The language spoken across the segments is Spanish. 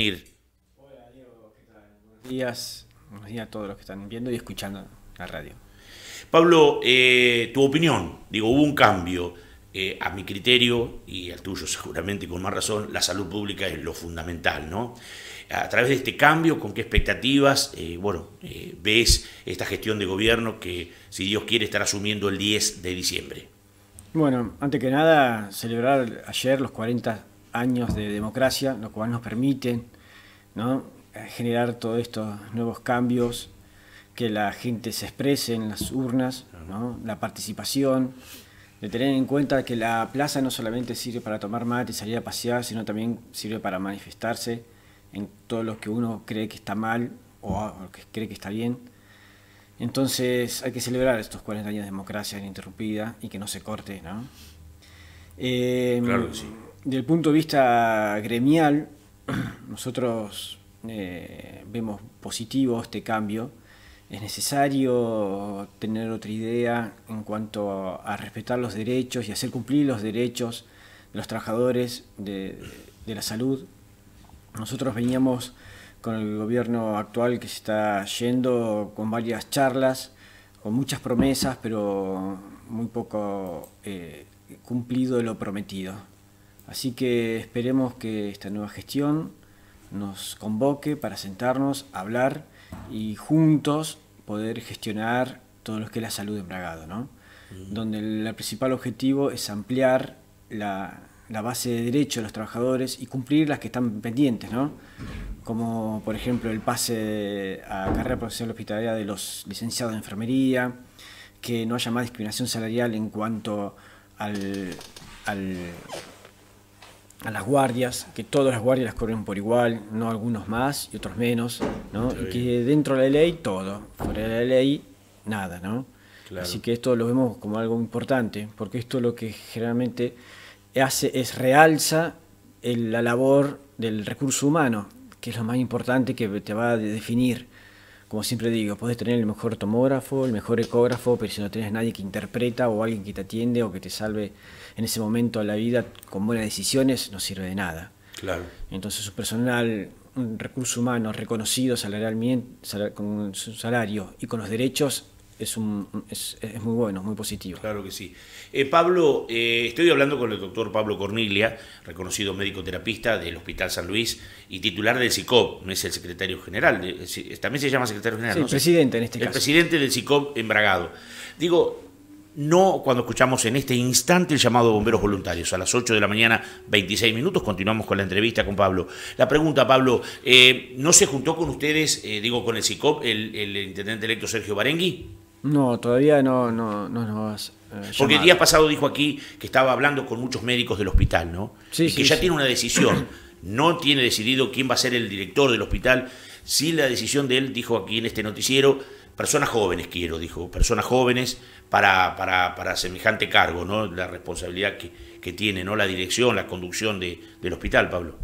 Hola, Diego, ¿qué tal? Buenos días. Buenos días a todos los que están viendo y escuchando la radio. Pablo, eh, tu opinión. Digo, hubo un cambio. Eh, a mi criterio, y al tuyo seguramente con más razón, la salud pública es lo fundamental, ¿no? A través de este cambio, ¿con qué expectativas, eh, bueno, ves esta gestión de gobierno que, si Dios quiere, estará asumiendo el 10 de diciembre? Bueno, antes que nada, celebrar ayer los 40 años de democracia, lo cual nos permiten ¿no? Eh, generar todos estos nuevos cambios, que la gente se exprese en las urnas, la participación, de tener en cuenta que la plaza no solamente sirve para tomar mate y salir a pasear, sino también sirve para manifestarse en todo lo que uno cree que está mal o lo que cree que está bien. Entonces hay que celebrar estos 40 años de democracia ininterrumpida y que no se corte, ¿no? Eh, claro sí del punto de vista gremial, nosotros eh, vemos positivo este cambio. Es necesario tener otra idea en cuanto a respetar los derechos y hacer cumplir los derechos de los trabajadores de, la salud. Nosotros veníamos con el gobierno actual que se está yendo con varias charlas, con muchas promesas, pero muy poco eh, cumplido lo prometido. Así que esperemos que esta nueva gestión nos convoque para sentarnos, hablar y juntos poder gestionar todo lo que es la salud de Bragado, ¿no? Donde el, principal objetivo es ampliar la, base de derechos de los trabajadores y cumplir las que están pendientes, ¿no? Como por ejemplo el pase a carrera profesional hospitalaria de los licenciados de enfermería, que no haya más discriminación salarial en cuanto al a las guardias, que todas las guardias las por igual, no algunos más y otros menos, ¿no? Y que dentro de la ley todo, fuera de la ley nada, ¿no? Así que esto lo vemos como algo importante, porque esto lo que generalmente hace es realza la labor del recurso humano, que es lo más importante que te va a definir como siempre digo, puedes tener el mejor tomógrafo, el mejor ecógrafo, pero si no tienes nadie que interpreta o alguien que te atiende o que te salve en ese momento a la vida con buenas decisiones, no sirve de nada. Claro. Entonces su personal, un recurso humano reconocido salarialmente, con su salario y con los derechos es, un, es, es, muy bueno, muy positivo. Claro que sí. Eh, Pablo, eh, estoy hablando con el doctor Pablo Corniglia, reconocido médico terapista del Hospital San Luis y titular del SICOP, no es el secretario general, también se llama secretario general. el presidente en este caso. El presidente del SICOP embragado. Digo, no cuando escuchamos en este instante el llamado de bomberos voluntarios. A las 8 de la mañana, 26 minutos, continuamos con la entrevista con Pablo. La pregunta, Pablo, eh, ¿no se juntó con ustedes, digo, con el SICOP, el, el intendente electo Sergio Barengui? No, todavía no, no, no, no eh, Porque el día pasado dijo aquí que estaba hablando con muchos médicos del hospital, ¿no? Sí, y que ya tiene una decisión. No tiene decidido quién va a ser el director del hospital. Sí, la decisión de él, dijo aquí en este noticiero, personas jóvenes quiero, dijo, personas jóvenes para, para, semejante cargo, ¿no? La responsabilidad que, tiene, ¿no? La dirección, la conducción del hospital, Pablo.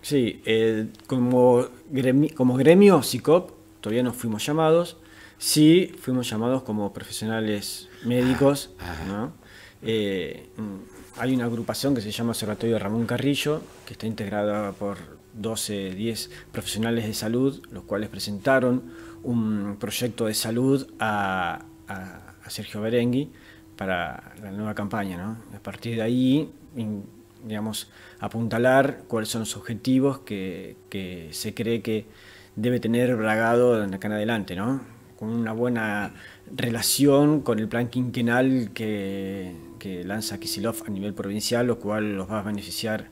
Sí, eh, como, gremio, como gremio, SICOP, todavía no fuimos llamados Sí, fuimos llamados como profesionales médicos. Ah, ah. Eh, mm, hay una agrupación que se llama Observatorio Ramón Carrillo, que está integrada por 12, 10 profesionales de salud, los cuales presentaron un proyecto de salud a, Sergio Berengui para la nueva campaña. ¿no? A partir de ahí, digamos, apuntalar cuáles son los objetivos que, que se cree que debe tener Bragado de acá en adelante, ¿no? con una buena relación con el plan quinquenal que, lanza Kisilov a nivel provincial, lo cual los va a beneficiar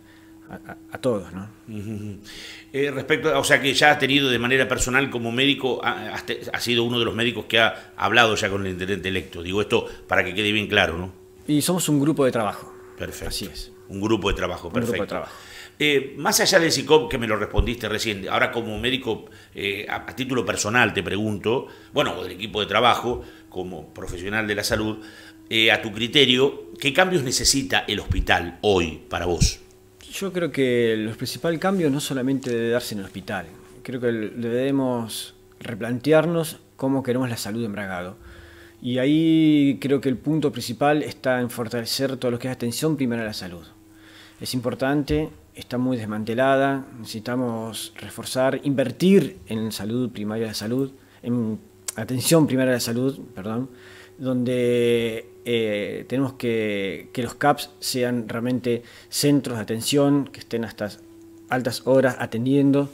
a, todos, ¿no? Eh, respecto, o sea que ya ha tenido de manera personal como médico, ha, este, ha, sido uno de los médicos que ha hablado ya con el intendente electo. Digo esto para que quede bien claro, ¿no? Y somos un grupo de trabajo. Perfecto. Así es. Un grupo de trabajo, perfecto. trabajo. Eh, más allá del SICOP, que me lo respondiste recién, ahora como médico, eh, a, título personal te pregunto, bueno, o del equipo de trabajo, como profesional de la salud, eh, a tu criterio, ¿qué cambios necesita el hospital hoy para vos? Yo creo que los principales cambios no solamente debe darse en el hospital, creo que debemos replantearnos cómo queremos la salud en Bragado y ahí creo que el punto principal está en fortalecer todo lo que es atención primaria a la salud. Es importante, está muy desmantelada, necesitamos reforzar, invertir en salud primaria de salud, en atención primaria de la salud, perdón, donde eh, tenemos que que los CAPS sean realmente centros de atención, que estén hasta altas horas atendiendo,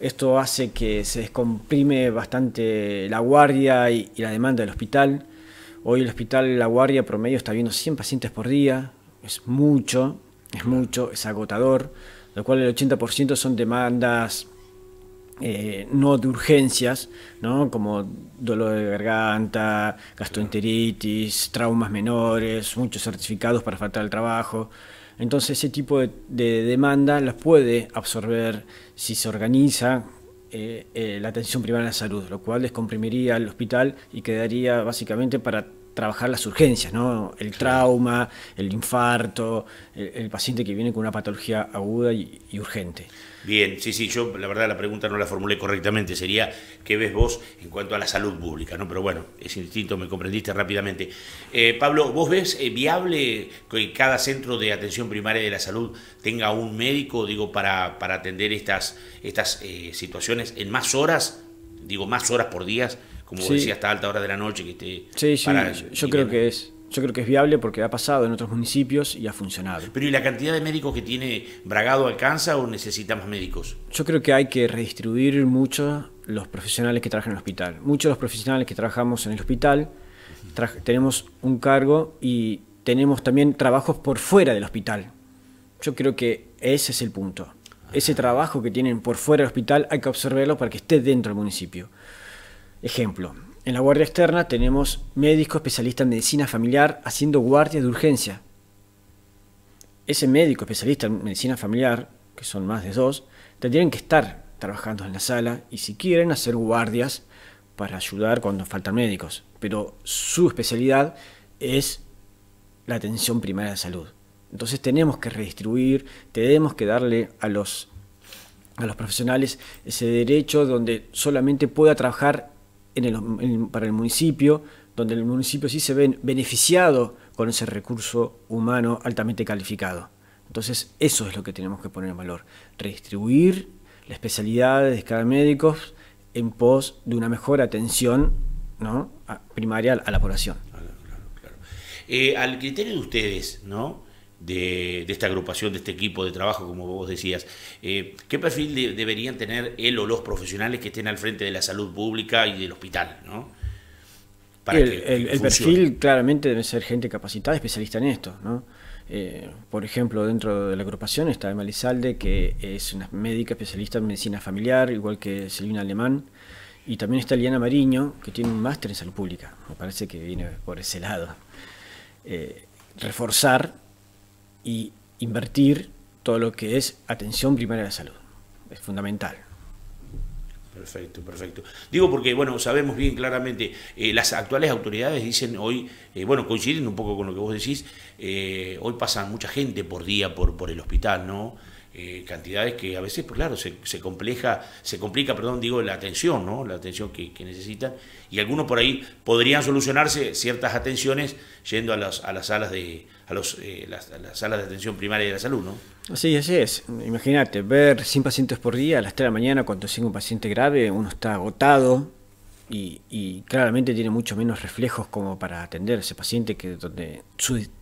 esto hace que se descomprime bastante la guardia y, la demanda del hospital. Hoy el hospital La Guardia promedio está viendo 100 pacientes por día, es mucho, es mucho, es agotador, lo cual el 80% son demandas eh, no de urgencias, ¿no? como dolor de garganta, gastroenteritis, traumas menores, muchos certificados para faltar al trabajo. Entonces ese tipo de, de demanda las puede absorber si se organiza eh, eh, la atención primaria de salud, lo cual descomprimiría el hospital y quedaría básicamente para trabajar las urgencias, ¿no? El trauma, el infarto, el, paciente que viene con una patología aguda y, urgente. Bien, sí, sí, yo la verdad la pregunta no la formulé correctamente, sería ¿qué ves vos en cuanto a la salud pública? ¿no? Pero bueno, es instinto, me comprendiste rápidamente. Eh, Pablo, ¿vos ves eh, viable que cada centro de atención primaria de la salud tenga un médico, digo, para, atender estas, estas eh, situaciones en más horas, digo, más horas por días? como decía, hasta alta hora de la noche que esté. Sí, sí, yo, creo que es. Yo creo que es viable porque ha pasado en otros municipios y ha funcionado. Pero ¿y la cantidad de médicos que tiene Bragado alcanza o necesita más médicos? Yo creo que hay que redistribuir mucho los profesionales que trabajan en el hospital. Muchos de los profesionales que trabajamos en el hospital tenemos un cargo y tenemos también trabajos por fuera del hospital. Yo creo que ese es el punto. Ese ah. trabajo que tienen por fuera del hospital hay que observarlo para que esté dentro del municipio. Ejemplo, en la guardia externa tenemos médico especialista en medicina familiar haciendo guardias de urgencia. Ese médico especialista en medicina familiar, que son más de dos, tendrían que estar trabajando en la sala y si quieren hacer guardias para ayudar cuando faltan médicos. Pero su especialidad es la atención primaria de salud. Entonces tenemos que redistribuir, tenemos que darle a los, a los profesionales ese derecho donde solamente pueda trabajar para el municipio, donde el municipio sí se ve beneficiado con ese recurso humano altamente calificado. Entonces, eso es lo que tenemos que poner en valor, redistribuir la especialidad de cada médico en pos de una mejor atención ¿no? primaria a la población. Eh, al criterio de ustedes, ¿no? de, esta agrupación, de este equipo de trabajo, como vos decías. Eh, ¿Qué perfil deberían tener él o los profesionales que estén al frente de la salud pública y del hospital? ¿no? Para el, perfil claramente debe ser gente capacitada, especialista en esto. ¿no? Eh, por ejemplo, dentro de la agrupación está Emma Lizalde, que es una médica especialista en medicina familiar, igual que selina Alemán. Y también está Liana Mariño, que tiene un máster en salud pública. Me parece que viene por ese lado. Eh, reforzar y invertir todo lo que es atención primaria a la salud. Es fundamental. Perfecto, perfecto. Digo porque, bueno, sabemos bien claramente, eh, las actuales autoridades dicen hoy, eh, bueno, coinciden un poco con lo que vos decís, eh, hoy pasan mucha gente por día por, por el hospital, ¿no? Eh, cantidades que a veces, pues claro, se, compleja, se complica, perdón, digo, la atención, ¿no? La atención que, necesitan. Y algunos por ahí podrían solucionarse ciertas atenciones yendo a las, a las salas de, los, eh, las, salas de atención primaria de la salud, ¿no? Sí, así es. Imagínate, ver 100 pacientes por día a las 3 de la mañana cuando sigue un paciente grave, uno está agotado y, claramente tiene mucho menos reflejos como para atender a ese paciente que donde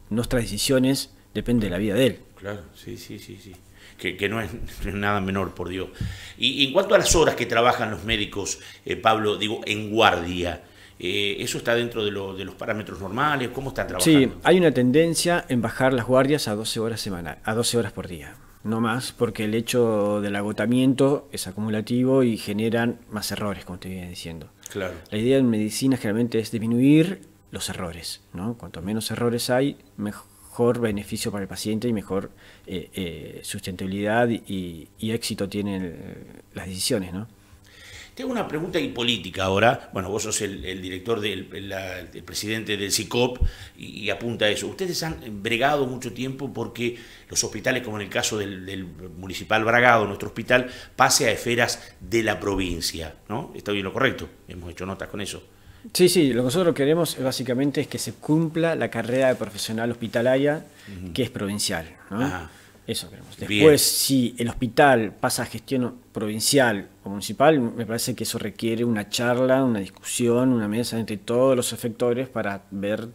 nuestras decisiones dependen de la vida de él. Claro, sí, sí, sí, sí que, no es nada menor, por Dios. Y, en cuanto a las horas que trabajan los médicos, eh, Pablo, digo, en guardia, eh, ¿eso está dentro de, los parámetros normales? ¿Cómo está trabajando? Sí, hay una tendencia en bajar las guardias a 12 horas, a 12 horas por día. No más, porque el hecho del agotamiento es acumulativo y generan más errores, como te iba diciendo. Claro. La idea en medicina generalmente es disminuir los errores, ¿no? Cuanto menos errores hay, mejor mejor beneficio para el paciente y mejor eh, eh, sustentabilidad y, éxito tienen eh, las decisiones, ¿no? Tengo una pregunta y política ahora. Bueno, vos sos el, director del presidente del CICOP y, apunta a eso. Ustedes han bregado mucho tiempo porque los hospitales, como en el caso del, del municipal Bragado, nuestro hospital, pase a esferas de la provincia, ¿no? Está bien lo correcto. Hemos hecho notas con eso. Sí, sí, lo que nosotros queremos eh, básicamente es que se cumpla la carrera de profesional hospitalaria, que es provincial. Eso queremos. Después, si el hospital pasa a gestión provincial o municipal, me parece que eso requiere una charla, una discusión, una mesa entre todos los efectores para ver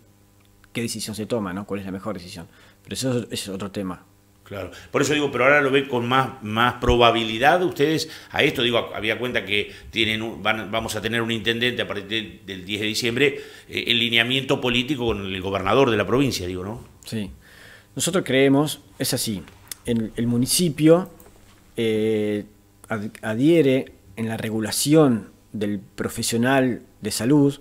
qué decisión se toma, ¿no? cuál es la mejor decisión. Pero eso es otro tema. Claro. Por eso digo, pero ahora lo ven con más, más probabilidad ustedes a esto. Digo, había cuenta que tienen vamos a tener un intendente a partir del 10 de diciembre el eh, en lineamiento político con el gobernador de la provincia, digo, ¿no? Sí. Nosotros creemos, es así, el, municipio eh, adhiere en la regulación del profesional de salud,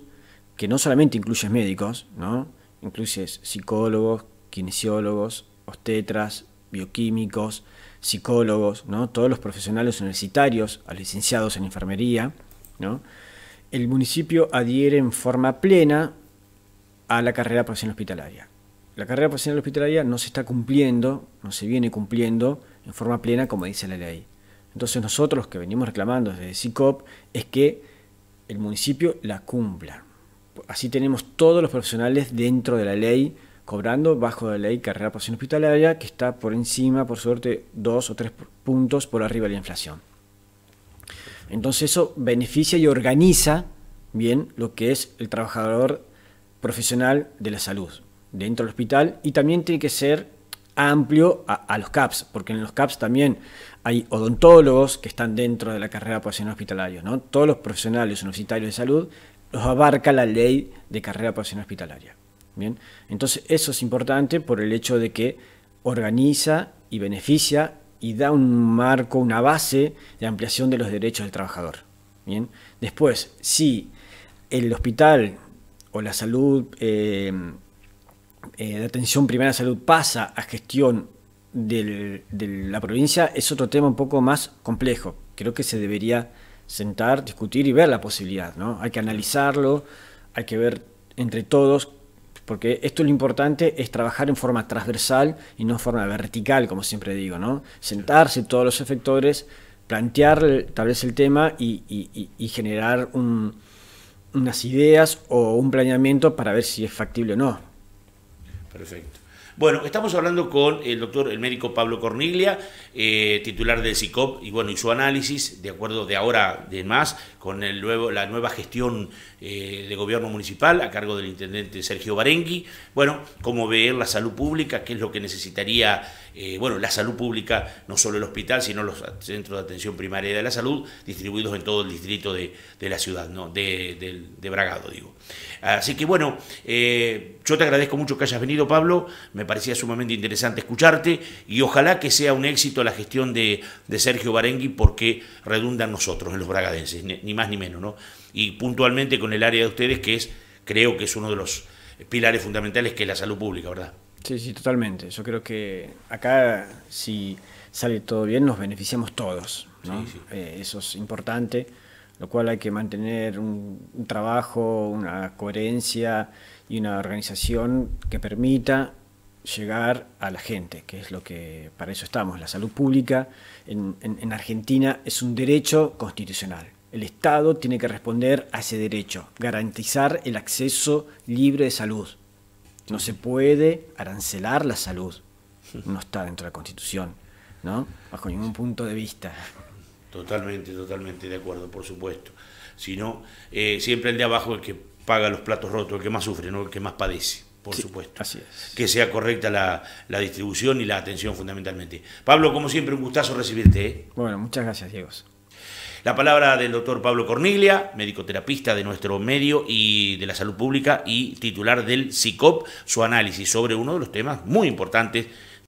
que no solamente incluye médicos, ¿no? Incluye psicólogos, kinesiólogos, obstetras, bioquímicos, psicólogos, ¿no? todos los profesionales universitarios, a licenciados en enfermería. ¿no? El municipio adhiere en forma plena a la carrera profesional hospitalaria. La carrera profesional hospitalaria no se está cumpliendo, no se viene cumpliendo en forma plena como dice la ley. Entonces nosotros que venimos reclamando desde SICOP es que el municipio la cumpla. Así tenemos todos los profesionales dentro de la ley cobrando bajo la ley carrera pasión hospitalaria, que está por encima, por suerte, dos o tres puntos por arriba de la inflación. Entonces eso beneficia y organiza bien lo que es el trabajador profesional de la salud dentro del hospital y también tiene que ser amplio a, los CAPS, porque en los CAPS también hay odontólogos que están dentro de la carrera profesional hospitalaria. ¿no? Todos los profesionales universitarios de salud los abarca la ley de carrera profesional hospitalaria entonces eso es importante por el hecho de que organiza y beneficia y da un marco, una base de ampliación de los derechos del trabajador. Bien, después, si el hospital o la salud eh, eh, de atención primaria salud pasa a gestión de la provincia, es otro tema un poco más complejo. Creo que se debería sentar, discutir y ver la posibilidad. ¿no? Hay que analizarlo, hay que ver entre todos porque esto lo importante es trabajar en forma transversal y no en forma vertical, como siempre digo, ¿no? Sentarse todos los efectores, plantear tal vez el tema y, generar unas ideas o un planeamiento para ver si es factible o no. Perfecto. Bueno, estamos hablando con el doctor, el médico Pablo Corniglia, eh, titular del CICOP, y bueno, y su análisis, de acuerdo de ahora de más, con el nuevo, la nueva gestión eh, de gobierno municipal a cargo del intendente Sergio Barengui. Bueno, cómo ver la salud pública, qué es lo que necesitaría eh, bueno, la salud pública, no solo el hospital, sino los centros de atención primaria de la salud, distribuidos en todo el distrito de, de la ciudad, ¿no? De, Bragado, digo. Así que bueno, eh, yo te agradezco mucho que hayas venido, Pablo, me parecía sumamente interesante escucharte y ojalá que sea un éxito la gestión de, Sergio Barengui porque redundan nosotros, en los bragadenses, ni más ni menos, ¿no? Y puntualmente con el área de ustedes que es, creo que es uno de los pilares fundamentales que es la salud pública, ¿verdad? Sí, sí, totalmente. Yo creo que acá, si sale todo bien, nos beneficiamos todos. Eh, eso es importante, lo cual hay que mantener un, trabajo, una coherencia y una organización que permita llegar a la gente, que es lo que para eso estamos. La salud pública en, Argentina es un derecho constitucional. El Estado tiene que responder a ese derecho, garantizar el acceso libre de salud. No se puede arancelar la salud. No está dentro de la Constitución, ¿no? Bajo ningún punto de vista. Totalmente, totalmente de acuerdo, por supuesto. Si no, eh, siempre el de abajo el que paga los platos rotos, el que más sufre, no el que más padece, por supuesto. Así es. Que sea correcta la, la, distribución y la atención fundamentalmente. Pablo, como siempre, un gustazo recibirte. ¿eh? Bueno, muchas gracias, Diego. La palabra del doctor Pablo Corniglia, médico terapista de nuestro medio y de la salud pública y titular del SICOP, su análisis sobre uno de los temas muy importantes